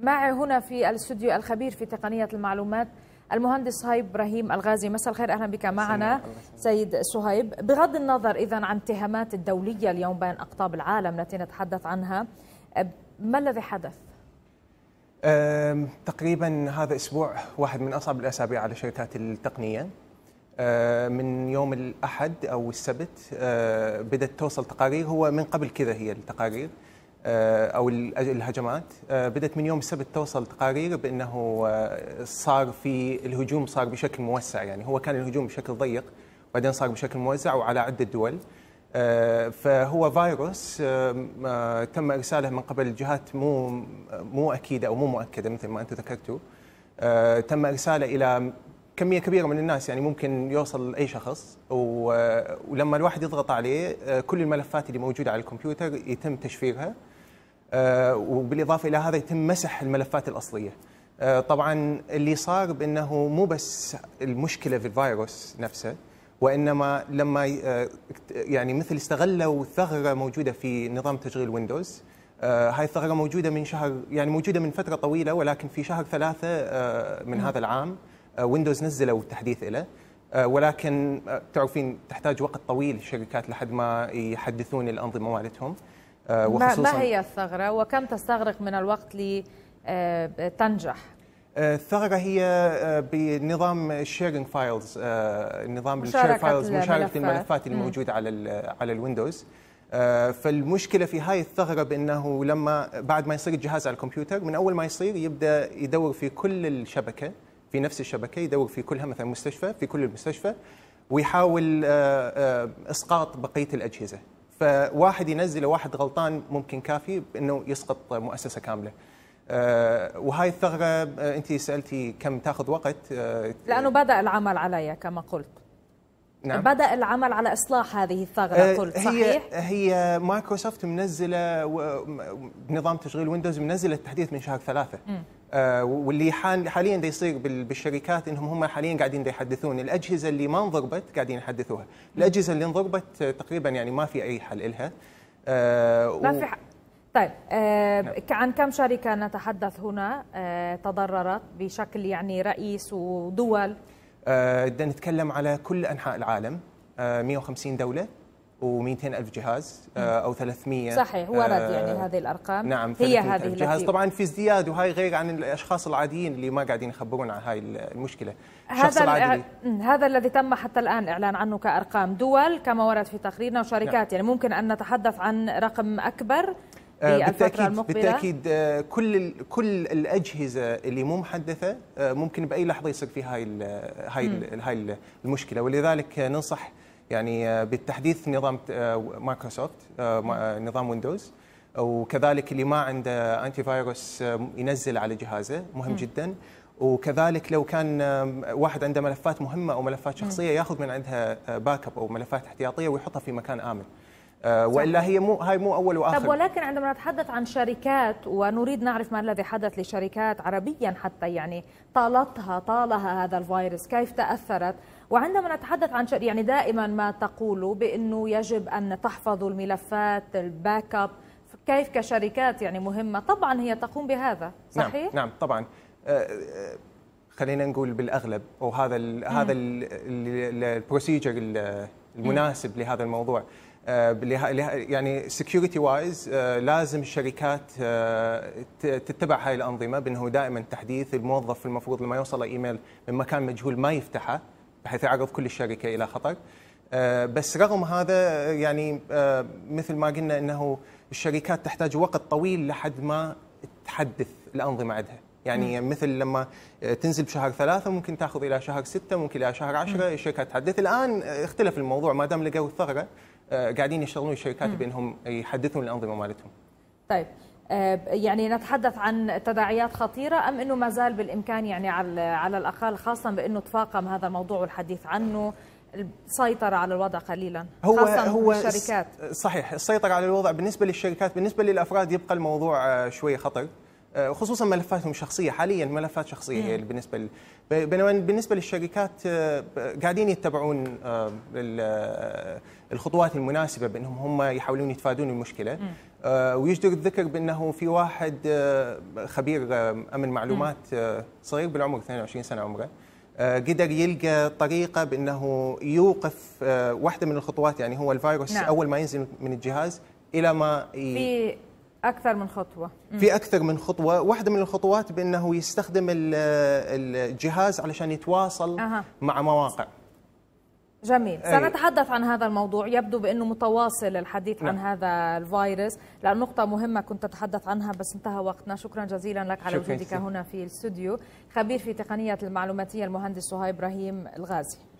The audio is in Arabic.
معي هنا في الاستوديو الخبير في تقنية المعلومات المهندس صهيب إبراهيم الغازي مساء الخير أهلا بك معنا سيد صهيب بغض النظر إذا عن اتهامات الدولية اليوم بين أقطاب العالم التي نتحدث عنها ما الذي حدث؟ تقريبا هذا أسبوع واحد من أصعب الأسابيع على شركات التقنية من يوم الأحد أو السبت بدأت توصل تقارير هو من قبل كذا هي التقارير آه، او الهجمات آه، بدات من يوم السبت توصل تقارير بانه آه، صار في الهجوم صار بشكل موسع يعني هو كان الهجوم بشكل ضيق بعدين صار بشكل موزع وعلى عده دول فهو فيروس تم ارساله من قبل جهات مو مو اكيده او مو مؤكده مثل ما انتم ذكرتوا تم ارساله الى كميه كبيره من الناس يعني ممكن يوصل لاي شخص ولما الواحد يضغط عليه كل الملفات اللي موجوده على الكمبيوتر يتم تشفيرها آه، وبالاضافه الى هذا يتم مسح الملفات الاصليه آه، طبعا اللي صار بانه مو بس المشكله في الفيروس نفسه وانما لما آه، يعني مثل استغلوا ثغره موجوده في نظام تشغيل ويندوز هاي الثغره موجوده من شهر يعني موجوده من فتره طويله ولكن في شهر ثلاثة من هذا العام ويندوز نزلوا التحديث له ولكن تعرفين تحتاج وقت طويل الشركات لحد ما يحدثون الانظمه مالتهم آه، وخصوصا ما هي الثغرة وكم تستغرق من الوقت لتنجح؟ آه، آه، الثغرة هي بنظام الشيرنج فايلز نظام الشير فايلز مشاركة الملفات الموجودة على على الويندوز فالمشكلة في هاي الثغرة بأنه لما بعد ما يصير الجهاز على الكمبيوتر من أول ما يصير يبدأ يدور في كل الشبكة في نفس الشبكة يدور في كلها مثلا مستشفى في كل المستشفى ويحاول اسقاط بقيه الاجهزه فواحد ينزله واحد غلطان ممكن كافي انه يسقط مؤسسه كامله آه، وهاي الثغره آه، انت سالتي كم تاخذ وقت آه، لانه بدا العمل عليها كما قلت نعم. بدأ العمل على إصلاح هذه الثغرة قلت صحيح؟ هي مايكروسوفت منزلة نظام تشغيل ويندوز منزلة التحديث من شهر ثلاثة م. آه، واللي حاليا دا يصير بالشركات انهم هم حاليا قاعدين دا يحدثون الاجهزه اللي ما انضربت قاعدين يحدثوها، الاجهزه اللي انضربت آه، تقريبا يعني ما في اي حل لها. آه، ما في حل. طيب آه نعم. عن كم شركه نتحدث هنا آه تضررت بشكل يعني رئيس ودول؟ آه نتكلم على كل انحاء العالم آه 150 دوله و200 ألف جهاز آه، أو 300 صحيح ورد آه يعني هذه الأرقام نعم هي هذه ألف جهاز طبعا في ازدياد وهي غير عن الأشخاص العاديين اللي ما قاعدين يخبرون عن هاي المشكلة هذا هذا الذي تم حتى الآن إعلان عنه كأرقام دول كما ورد في تقريرنا وشركات نعم. يعني ممكن أن نتحدث عن رقم أكبر آه، بالتاكيد بالتاكيد آه، كل كل الاجهزه اللي مو محدثه ممكن باي لحظه يصير في هاي هاي هاي المشكله ولذلك ننصح يعني آه، بالتحديث نظام آه، مايكروسوفت آه، نظام ويندوز وكذلك اللي ما عنده انتي فايروس ينزل على جهازه مهم جدا وكذلك لو كان واحد عنده ملفات مهمه او ملفات شخصيه ياخذ من عندها باك اب او ملفات احتياطيه ويحطها في مكان امن والا هي مو هاي مو اول واخر طب ولكن عندما نتحدث عن شركات ونريد نعرف ما الذي حدث لشركات عربيا حتى يعني طالتها طالها هذا الفيروس كيف تاثرت وعندما نتحدث عن يعني دائما ما تقولوا بأنه يجب أن تحفظوا الملفات الباك أب كيف كشركات يعني مهمة طبعا هي تقوم بهذا نعم، صحيح؟ نعم, نعم طبعا آه، آه، خلينا نقول بالأغلب وهذا الـ هذا البروسيجر المناسب لهذا الموضوع آه، يعني سكيورتي وايز لازم الشركات تتبع هاي الانظمه بانه دائما تحديث الموظف المفروض لما يوصل ايميل من مكان مجهول ما يفتحه بحيث يعرض كل الشركه الى خطر آه، بس رغم هذا يعني آه، مثل ما قلنا انه الشركات تحتاج وقت طويل لحد ما تحدث الانظمه عندها يعني مم. مثل لما آه، تنزل بشهر ثلاثة ممكن تاخذ إلى شهر ستة ممكن إلى شهر عشرة الشركات تحدث الآن اختلف الموضوع ما دام لقوا الثغرة قاعدين يشتغلون الشركات بأنهم يحدثون الأنظمة مالتهم طيب آه، يعني نتحدث عن تداعيات خطيرة أم أنه ما زال بالإمكان يعني على, على الأقل خاصة بأنه تفاقم هذا الموضوع والحديث عنه السيطرة على الوضع قليلا هو خاصة هو الشركات صحيح السيطرة على الوضع بالنسبة للشركات بالنسبة للأفراد يبقى الموضوع آه، شوي خطر آه، خصوصا ملفاتهم الشخصيه حاليا ملفات شخصيه هي بالنسبه ل... بالنسبه للشركات قاعدين يتبعون الخطوات المناسبه بانهم هم يحاولون يتفادون المشكله آه، ويجدر الذكر بانه في واحد آه، خبير آه، امن معلومات صغير بالعمر 22 سنه عمره قدر يلقى طريقه بانه يوقف واحده من الخطوات يعني هو الفيروس نعم. اول ما ينزل من الجهاز الى ما ي... في اكثر من خطوه في اكثر من خطوه واحده من الخطوات بانه يستخدم الجهاز علشان يتواصل أه. مع مواقع جميل سنتحدث عن هذا الموضوع يبدو بأنه متواصل الحديث نعم. عن هذا الفيروس لأن نقطة مهمة كنت تتحدث عنها بس انتهى وقتنا شكرا جزيلا لك على وجودك هنا في الاستوديو خبير في تقنية المعلوماتية المهندس سهاي إبراهيم الغازي